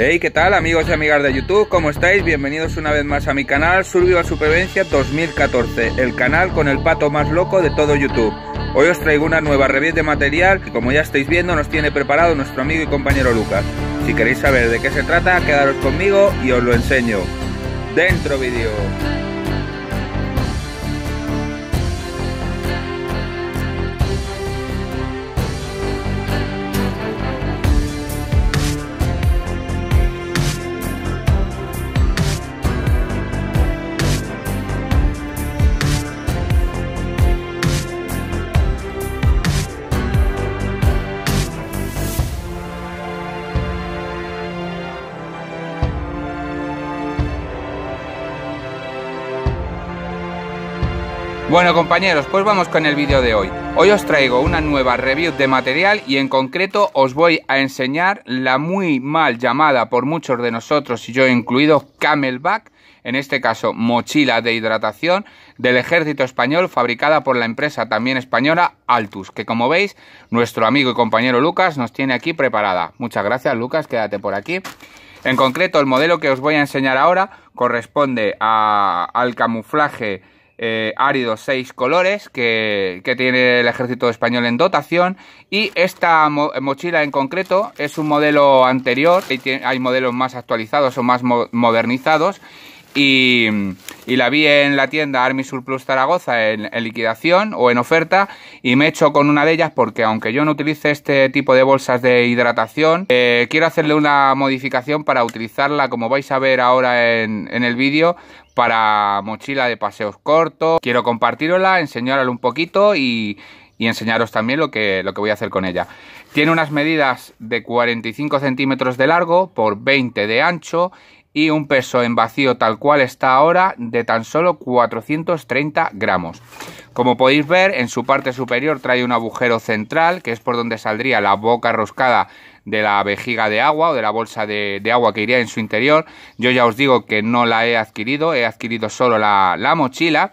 Hey, ¿qué tal amigos y amigas de YouTube? ¿Cómo estáis? Bienvenidos una vez más a mi canal Survival Supervivencia 2014, el canal con el pato más loco de todo YouTube. Hoy os traigo una nueva revista de material que como ya estáis viendo nos tiene preparado nuestro amigo y compañero Lucas. Si queréis saber de qué se trata, quedaros conmigo y os lo enseño. ¡Dentro vídeo! Bueno compañeros, pues vamos con el vídeo de hoy. Hoy os traigo una nueva review de material y en concreto os voy a enseñar la muy mal llamada por muchos de nosotros y yo incluido Camelback, en este caso mochila de hidratación del ejército español fabricada por la empresa también española Altus, que como veis nuestro amigo y compañero Lucas nos tiene aquí preparada. Muchas gracias Lucas, quédate por aquí. En concreto el modelo que os voy a enseñar ahora corresponde al camuflaje eh, áridos seis colores que, tiene el ejército español en dotación y esta mochila en concreto es un modelo anterior y hay modelos más actualizados o más modernizados y, la vi en la tienda Army Surplus Zaragoza en, liquidación o en oferta y me he hecho con una de ellas porque aunque yo no utilice este tipo de bolsas de hidratación, eh, quiero hacerle una modificación para utilizarla como vais a ver ahora en, el vídeo para mochila de paseos cortos. Quiero compartírosla, enseñarla un poquito y, enseñaros también lo lo que voy a hacer con ella. Tiene unas medidas de 45 centímetros de largo por 20 de ancho y un peso en vacío tal cual está ahora de tan solo 430 gramos. Como podéis ver, en su parte superior trae un agujero central, que es por donde saldría la boca roscada de la vejiga de agua o de la bolsa de, agua que iría en su interior. Yo ya os digo que no la he adquirido, he adquirido solo la, mochila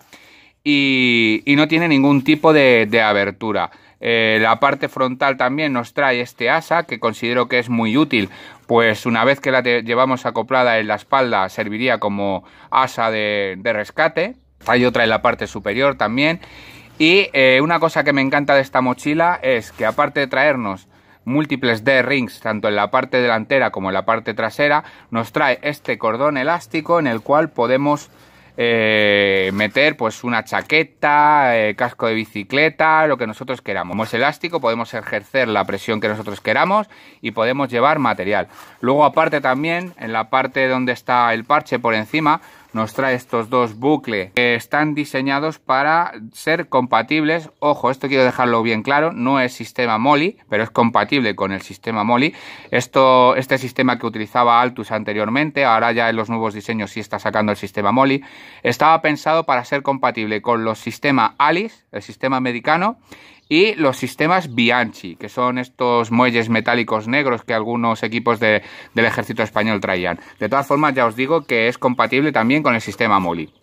y, no tiene ningún tipo de abertura. Eh, la parte frontal también nos trae este asa que considero que es muy útil, pues una vez que la llevamos acoplada en la espalda serviría como asa de, rescate. Hay otra en la parte superior también. Y eh, una cosa que me encanta de esta mochila es que aparte de traernos múltiples D-rings tanto en la parte delantera como en la parte trasera, nos trae este cordón elástico en el cual podemos eh, meter pues una chaqueta, eh, casco de bicicleta, lo que nosotros queramos. es elástico, podemos ejercer la presión que nosotros queramos y podemos llevar material. Luego aparte también, en la parte donde está el parche por encima, nos trae estos dos bucles que están diseñados para ser compatibles. Ojo, esto quiero dejarlo bien claro, no es sistema MOLI, pero es compatible con el sistema MOLI. Esto, este sistema que utilizaba Altus anteriormente, ahora ya en los nuevos diseños sí está sacando el sistema MOLI, estaba pensado para ser compatible con los sistemas ALICE, el sistema americano, y los sistemas Bianchi, que son estos muelles metálicos negros que algunos equipos de, del ejército español traían. De todas formas, ya os digo que es compatible también con el sistema MOLI.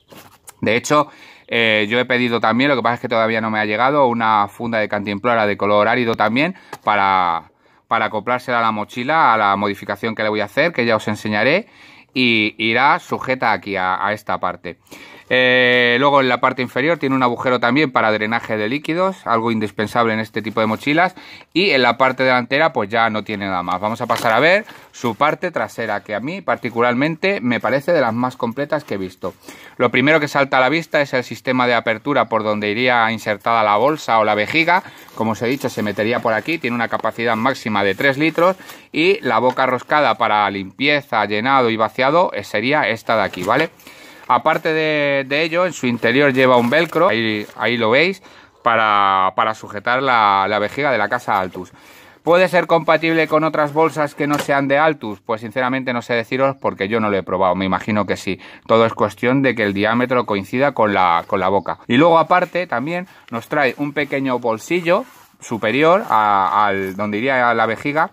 De hecho, eh, yo he pedido también, lo que pasa es que todavía no me ha llegado, una funda de cantimplora de color árido también para, para acoplársela a la mochila, a la modificación que le voy a hacer, que ya os enseñaré, y irá sujeta aquí a esta parte. Eh, luego en la parte inferior tiene un agujero también para drenaje de líquidos, algo indispensable en este tipo de mochilas. Y en la parte delantera pues ya no tiene nada más. Vamos a pasar a ver su parte trasera, que a mí particularmente me parece de las más completas que he visto. Lo primero que salta a la vista es el sistema de apertura por donde iría insertada la bolsa o la vejiga. Como os he dicho, se metería por aquí, tiene una capacidad máxima de 3 litros y la boca roscada para limpieza, llenado y vaciado eh, sería esta de aquí, ¿vale? Aparte de, ello, en su interior lleva un velcro, ahí, lo veis, para, sujetar la, vejiga de la casa Altus. ¿Puede ser compatible con otras bolsas que no sean de Altus? Pues sinceramente no sé deciros porque yo no lo he probado, me imagino que sí. Todo es cuestión de que el diámetro coincida con la, boca. Y luego aparte también nos trae un pequeño bolsillo superior a, al donde iría la vejiga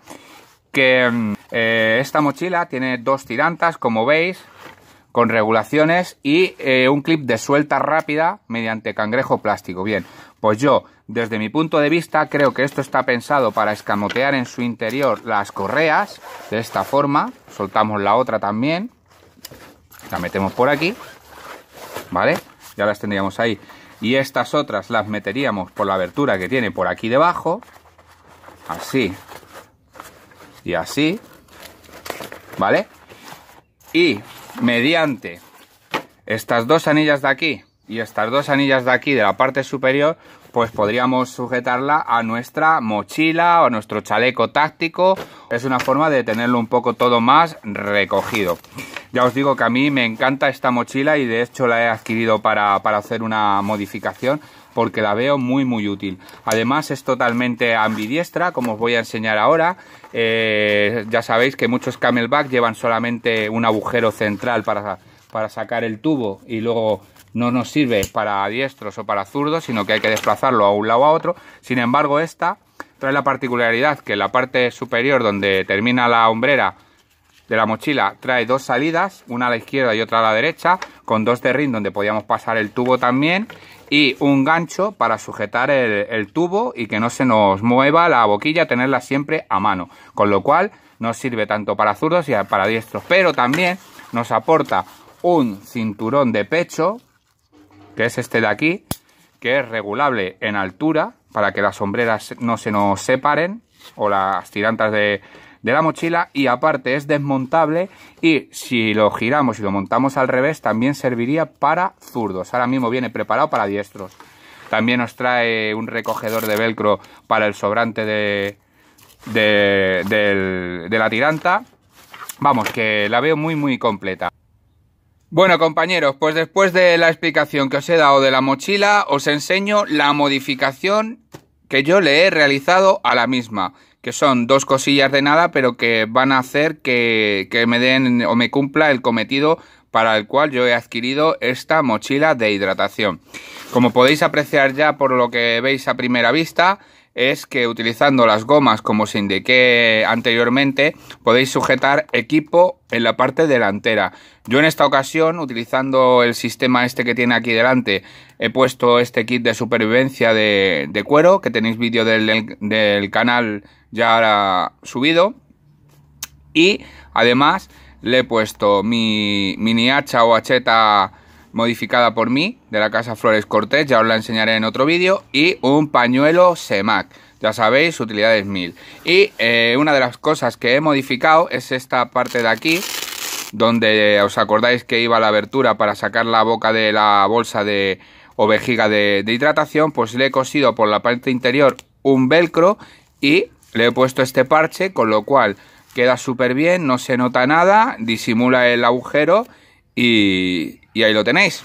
que mm, eh, esta mochila tiene dos tirantas como veis con regulaciones y eh, un clip de suelta rápida mediante cangrejo plástico. Bien, pues yo, desde mi punto de vista, creo que esto está pensado para escamotear en su interior las correas, de esta forma, soltamos la otra también, la metemos por aquí, ¿vale? Ya las tendríamos ahí. Y estas otras las meteríamos por la abertura que tiene por aquí debajo, así y así, ¿vale? Y mediante estas dos anillas de aquí y estas dos anillas de aquí de la parte superior, pues podríamos sujetarla a nuestra mochila o a nuestro chaleco táctico. Es una forma de tenerlo un poco todo más recogido. Ya os digo que a mí me encanta esta mochila y de hecho la he adquirido para, para hacer una modificación porque la veo muy muy útil. Además es totalmente ambidiestra, como os voy a enseñar ahora. Eh, ya sabéis que muchos camelback llevan solamente un agujero central para, para sacar el tubo y luego no nos sirve para diestros o para zurdos, sino que hay que desplazarlo a un lado a otro. Sin embargo, esta trae la particularidad que la parte superior donde termina la hombrera de la mochila trae dos salidas, una a la izquierda y otra a la derecha, con dos de rin donde podíamos pasar el tubo también y un gancho para sujetar el, tubo y que no se nos mueva la boquilla, tenerla siempre a mano. Con lo cual nos sirve tanto para zurdos y para diestros, pero también nos aporta un cinturón de pecho, que es este de aquí, que es regulable en altura para que las sombreras no se nos separen o las tirantas de, de la mochila y aparte es desmontable y si lo giramos y lo montamos al revés también serviría para zurdos. Ahora mismo viene preparado para diestros. También nos trae un recogedor de velcro para el sobrante de, de, de la tiranta. Vamos, que la veo muy muy completa. Bueno compañeros, pues después de la explicación que os he dado de la mochila, os enseño la modificación que yo le he realizado a la misma que son dos cosillas de nada, pero que van a hacer que, me den o me cumpla el cometido para el cual yo he adquirido esta mochila de hidratación. Como podéis apreciar ya por lo que veis a primera vista, es que utilizando las gomas como os indiqué anteriormente podéis sujetar equipo en la parte delantera. Yo en esta ocasión utilizando el sistema este que tiene aquí delante he puesto este kit de supervivencia de, cuero que tenéis vídeo del, del canal ya ahora subido. Y además le he puesto mi mini hacha o hacheta modificada por mí de la casa Flores Cortés, ya os la enseñaré en otro vídeo, y un pañuelo Semac. Ya sabéis, utilidades mil Y eh, una de las cosas que he modificado es esta parte de aquí, donde os acordáis que iba la abertura para sacar la boca de la bolsa de, o vejiga de hidratación, pues le he cosido por la parte interior un velcro y le he puesto este parche, con lo cual queda súper bien, no se nota nada, disimula el agujero y, ahí lo tenéis.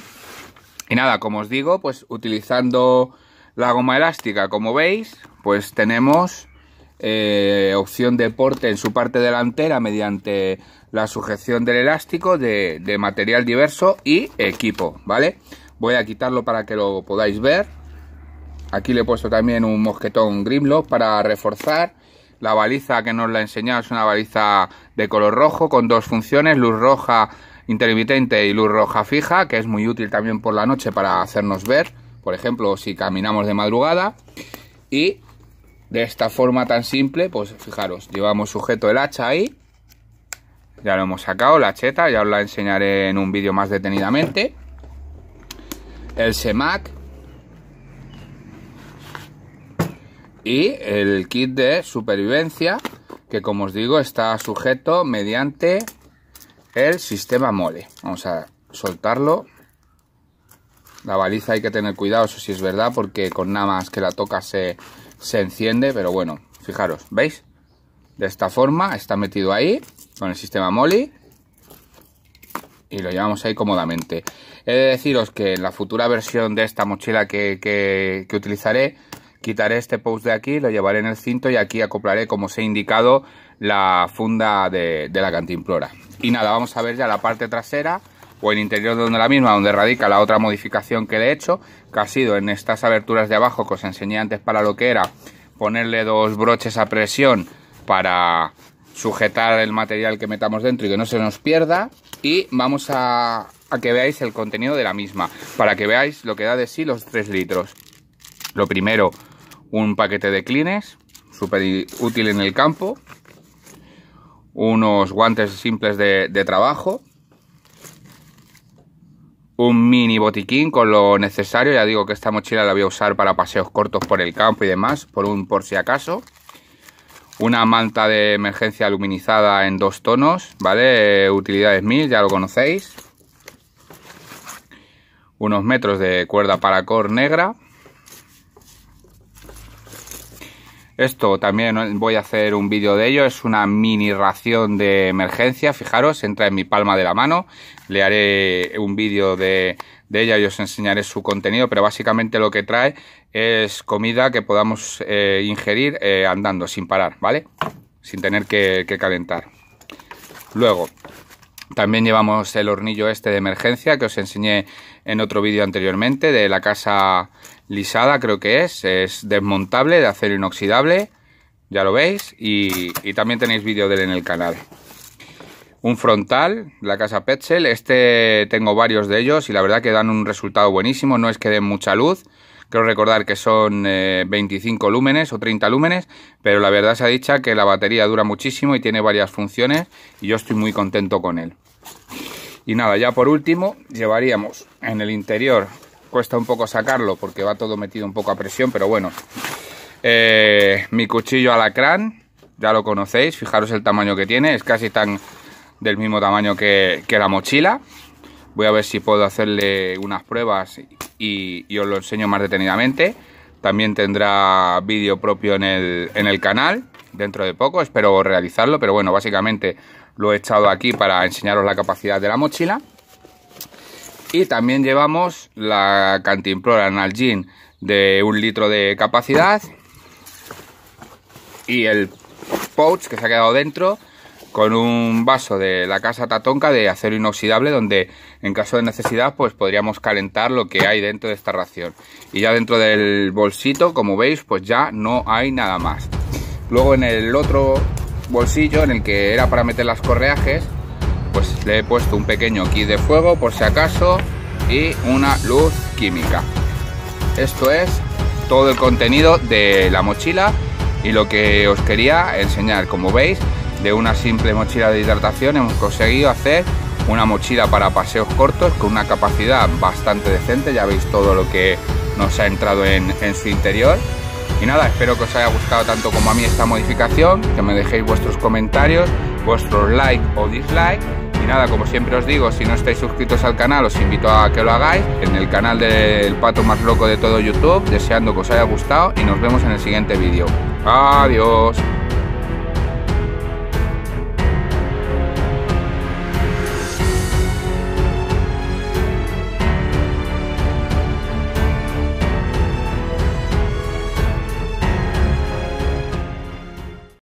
Y nada, como os digo, pues utilizando la goma elástica, como veis, pues tenemos eh, opción de porte en su parte delantera mediante la sujeción del elástico de, de material diverso y equipo, ¿vale? Voy a quitarlo para que lo podáis ver. Aquí le he puesto también un mosquetón Grimlock para reforzar. La baliza que nos la enseñado es una baliza de color rojo con dos funciones, luz roja intermitente y luz roja fija, que es muy útil también por la noche para hacernos ver, por ejemplo, si caminamos de madrugada. Y de esta forma tan simple, pues fijaros, llevamos sujeto el hacha ahí, ya lo hemos sacado, la cheta, ya os la enseñaré en un vídeo más detenidamente. El SEMAC, y el kit de supervivencia que como os digo está sujeto mediante el sistema mole vamos a soltarlo la baliza hay que tener cuidado eso sí es verdad porque con nada más que la toca se, enciende pero bueno fijaros veis de esta forma está metido ahí con el sistema mole y lo llevamos ahí cómodamente he de deciros que en la futura versión de esta mochila que, que utilizaré Quitaré este post de aquí, lo llevaré en el cinto y aquí acoplaré, como os he indicado, la funda de, la cantimplora. Y nada, vamos a ver ya la parte trasera o el interior de donde la misma, donde radica la otra modificación que le he hecho, que ha sido en estas aberturas de abajo que os enseñé antes para lo que era ponerle dos broches a presión para sujetar el material que metamos dentro y que no se nos pierda y vamos a, a que veáis el contenido de la misma para que veáis lo que da de sí los 3 litros lo primero un paquete de clines, súper útil en el campo, unos guantes simples de, trabajo, un mini botiquín con lo necesario. Ya digo que esta mochila la voy a usar para paseos cortos por el campo y demás, por un por si acaso. Una manta de emergencia aluminizada en dos tonos, ¿vale? Utilidades mil, ya lo conocéis. Unos metros de cuerda para cor negra. Esto también voy a hacer un vídeo de ello, es una mini ración de emergencia, fijaros, entra en mi palma de la mano, le haré un vídeo de, ella y os enseñaré su contenido, pero básicamente lo que trae es comida que podamos eh, ingerir eh, andando, sin parar, ¿vale? Sin tener que calentar. Luego, también llevamos el hornillo este de emergencia que os enseñé en otro vídeo anteriormente de la casa lisada creo que es, es desmontable de acero inoxidable, ya lo veis, y, también tenéis vídeo de él en el canal. Un frontal, la casa Petzel, este tengo varios de ellos y la verdad que dan un resultado buenísimo, no es que den mucha luz, Creo recordar que son 25 eh, lúmenes o 30 lúmenes, pero la verdad se ha dicho que la batería dura muchísimo y tiene varias funciones y yo estoy muy contento con él. Y nada, ya por último llevaríamos en el interior, cuesta un poco sacarlo porque va todo metido un poco a presión, pero bueno, eh, mi cuchillo alacrán, ya lo conocéis, fijaros el tamaño que tiene, es casi tan del mismo tamaño que, que la mochila. Voy a ver si puedo hacerle unas pruebas y, os lo enseño más detenidamente. También tendrá vídeo propio en el, canal dentro de poco, espero realizarlo, pero bueno, básicamente lo he echado aquí para enseñaros la capacidad de la mochila. Y también llevamos la cantimplora Nalgene de un litro de capacidad y el pouch que se ha quedado dentro con un vaso de la casa Tatonca de acero inoxidable donde en caso de necesidad pues podríamos calentar lo que hay dentro de esta ración y ya dentro del bolsito como veis pues ya no hay nada más luego en el otro bolsillo en el que era para meter las correajes pues le he puesto un pequeño kit de fuego por si acaso y una luz química esto es todo el contenido de la mochila y lo que os quería enseñar como veis de una simple mochila de hidratación hemos conseguido hacer una mochila para paseos cortos con una capacidad bastante decente, ya veis todo lo que nos ha entrado en, su interior. Y nada, espero que os haya gustado tanto como a mí esta modificación, que me dejéis vuestros comentarios, vuestros like o dislike. Y nada, como siempre os digo, si no estáis suscritos al canal, os invito a que lo hagáis en el canal del pato más loco de todo YouTube, deseando que os haya gustado y nos vemos en el siguiente vídeo. Adiós.